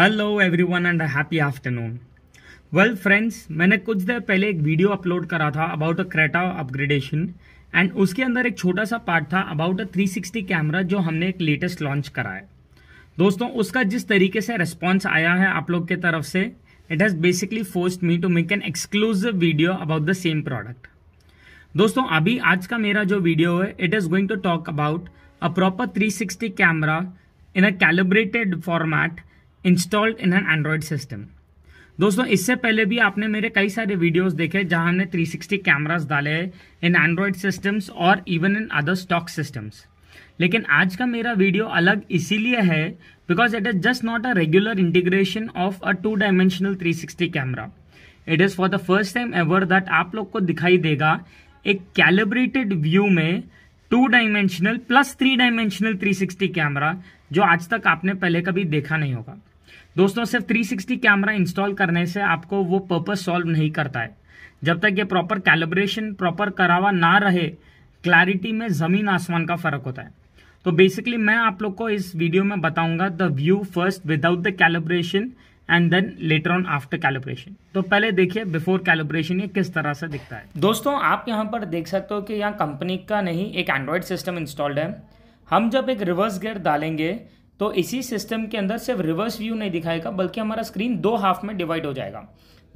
hello everyone and happy afternoon well friends मैंने कुछ देर पहले एक वीडियो अपलोड करा था about a Creta upgradation and उसके अंदर एक छोटा सा पार्ट था अबाउट अ 360 कैमरा जो हमने एक लेटेस्ट लॉन्च करा है दोस्तों उसका जिस तरीके से रिस्पॉन्स आया है आप लोग के तरफ से it has basically forced me to make an exclusive video about the same product दोस्तों अभी आज का मेरा जो वीडियो है it is going to talk about a proper 360 camera in a calibrated format installed in an Android system दोस्तों इससे पहले भी आपने मेरे कई सारे वीडियोस देखे जहां हमने 360 कैमराज डाले इन एंड्रॉयड सिस्टम्स और even in other stock systems लेकिन आज का मेरा वीडियो अलग इसीलिए है because it is just not a regular integration of a two dimensional 360 camera it is for the first time ever that आप लोग को दिखाई देगा एक कैलिब्रेटेड व्यू में two dimensional plus three dimensional 360 camera जो आज तक आपने पहले कभी देखा नहीं होगा दोस्तों सिर्फ 360 कैमरा इंस्टॉल करने से आपको वो पर्पस सॉल्व नहीं करता है जब तक ये प्रॉपर कैलिब्रेशन प्रॉपर करावा ना रहे क्लैरिटी में ज़मीन आसमान का फ़र्क होता है तो बेसिकली मैं आप लोग को इस वीडियो में बताऊंगा the view first without the calibration and then later on after calibration तो पहले देखिए बिफोर कैलिब्रेशन ये किस तरह से दिखता है दोस्तों आप यहाँ पर देख सकते हो कि यहाँ कंपनी का नहीं एक एंड्रॉयड सिस्टम इंस्टॉल्ड है हम जब एक रिवर्स गेयर डालेंगे तो इसी सिस्टम के अंदर सिर्फ रिवर्स व्यू नहीं दिखाएगा बल्कि हमारा स्क्रीन दो हाफ में डिवाइड हो जाएगा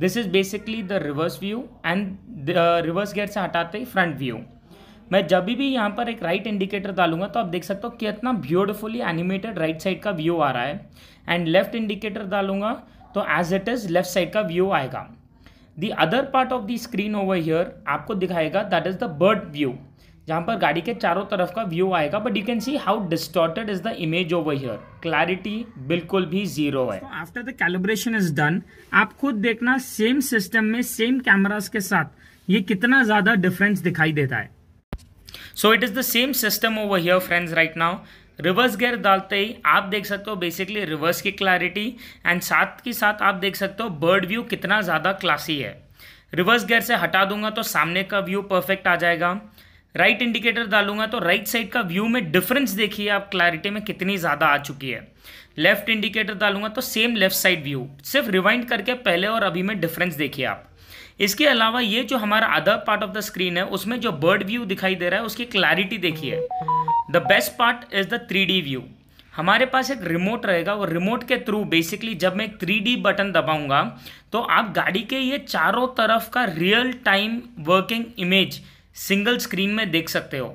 this is basically the reverse view and reverse gear से हटाते ही फ्रंट व्यू मैं जब भी यहाँ पर एक राइट इंडिकेटर डालूंगा तो आप देख सकते हो कितना ब्यूटिफुली एनिमेटेड राइट साइड का व्यू आ रहा है एंड लेफ्ट इंडिकेटर डालूंगा तो as it is left side का व्यू आएगा the other part of the screen over here आपको दिखाएगा that is the bird view जहाँ पर गाड़ी के चारों तरफ का व्यू आएगा but you can see how distorted is the image over here clarity बिल्कुल भी जीरो है after the calibration is done आप खुद देखना सेम सिस्टम में सेम कैमराज के साथ ये कितना ज़्यादा डिफरेंस दिखाई देता है so it is the same system over here friends right now reverse gear डालते ही आप देख सकते हो बेसिकली रिवर्स की क्लैरिटी एंड साथ के साथ आप देख सकते हो बर्ड व्यू कितना ज़्यादा क्लासी है रिवर्स गियर से हटा दूंगा तो सामने का व्यू परफेक्ट आ जाएगा राइट right इंडिकेटर डालूंगा तो राइट right साइड का व्यू में डिफरेंस देखिए आप क्लैरिटी में कितनी ज़्यादा आ चुकी है लेफ्ट इंडिकेटर डालूंगा तो सेम लेफ्ट साइड व्यू सिर्फ रिवाइंड करके पहले और अभी में डिफरेंस देखिए आप इसके अलावा ये जो हमारा other part of the screen है उसमें जो बर्ड व्यू दिखाई दे रहा है उसकी क्लैरिटी देखिए the best part is the three view हमारे पास एक रिमोट रहेगा और रिमोट के थ्रू बेसिकली जब मैं एक थ्री बटन दबाऊंगा तो आप गाड़ी के ये चारों तरफ का real time working image single screen में देख सकते हो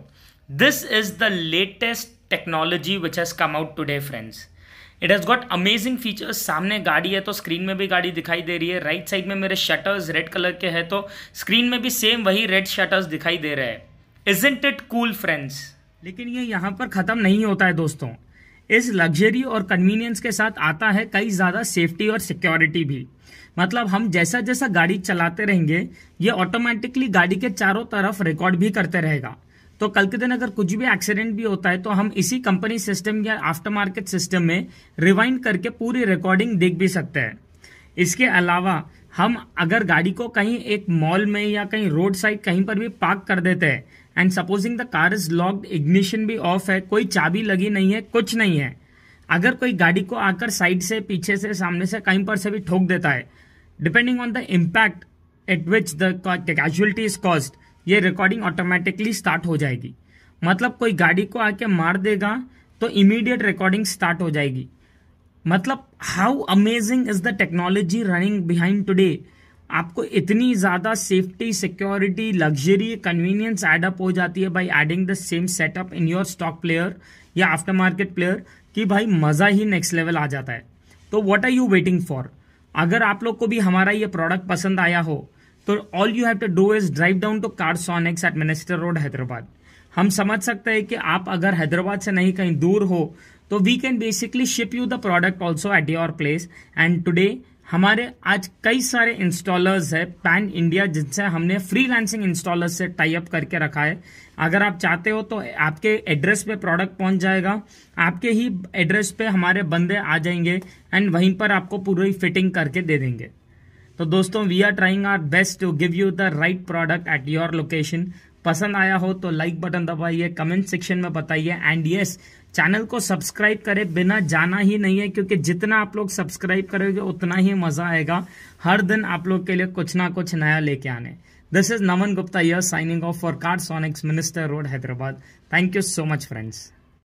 this is the latest technology which has come out today friends it has got amazing features सामने गाड़ी है तो स्क्रीन में भी गाड़ी दिखाई दे रही है राइट right साइड में मेरे शटर्स रेड कलर के हैं तो स्क्रीन में भी सेम वही रेड शटर्स दिखाई दे रहे हैं इजेंट इट कूल फ्रेंड्स लेकिन ये यहाँ पर ख़त्म नहीं होता है दोस्तों इस लग्जरी और कन्वीनियंस के साथ आता है कई ज़्यादा सेफ्टी और सिक्योरिटी भी मतलब हम जैसा जैसा गाड़ी चलाते रहेंगे ये ऑटोमेटिकली गाड़ी के चारों तरफ रिकॉर्ड भी करते रहेगा तो कल के दिन अगर कुछ भी एक्सीडेंट भी होता है तो हम इसी कंपनी सिस्टम या आफ्टर मार्केट सिस्टम में रिवाइंड करके पूरी रिकॉर्डिंग देख भी सकते हैं इसके अलावा हम अगर गाड़ी को कहीं एक मॉल में या कहीं रोड साइड कहीं पर भी पार्क कर देते हैं and supposing the car is locked ignition भी ऑफ है कोई चाबी लगी नहीं है कुछ नहीं है अगर कोई गाड़ी को आकर साइड से पीछे से सामने से कहीं पर से भी ठोक देता है depending on the impact at which the casualty is cost ये रिकॉर्डिंग ऑटोमेटिकली स्टार्ट हो जाएगी मतलब कोई गाड़ी को आके मार देगा तो इमीडिएट रिकॉर्डिंग स्टार्ट हो जाएगी मतलब how amazing is the technology running behind today आपको इतनी ज़्यादा safety security luxury convenience add up हो जाती है by adding the same setup in your stock player या आफ्टर मार्केट प्लेयर कि भाई मज़ा ही नेक्स्ट लेवल आ जाता है तो what are you waiting for अगर आप लोग को भी हमारा ये प्रोडक्ट पसंद आया हो तो all you have to do is drive down to car Sonex at Minister Road Hyderabad हम समझ सकते हैं कि आप अगर हैदराबाद से नहीं कहीं दूर हो तो we can basically ship you the product also at your place and today हमारे आज कई सारे इंस्टॉलर्स है पैन इंडिया जिनसे हमने फ्री लैंसिंग इंस्टॉलर से टाई अप करके रखा है अगर आप चाहते हो तो आपके एड्रेस पे प्रोडक्ट पहुंच जाएगा आपके ही एड्रेस पे हमारे बंदे आ जाएंगे एंड वहीं पर आपको पूरी फिटिंग करके दे देंगे तो दोस्तों we are trying our best to give you the right product at your location पसंद आया हो तो लाइक बटन दबाइए कमेंट सेक्शन में बताइए एंड यस चैनल को सब्सक्राइब करें बिना जाना ही नहीं है क्योंकि जितना आप लोग सब्सक्राइब करोगे उतना ही मजा आएगा हर दिन आप लोग के लिए कुछ ना कुछ नया लेके आने this is Naman Gupta your signing off for car Sonics Minister Road Hyderabad thank you so much friends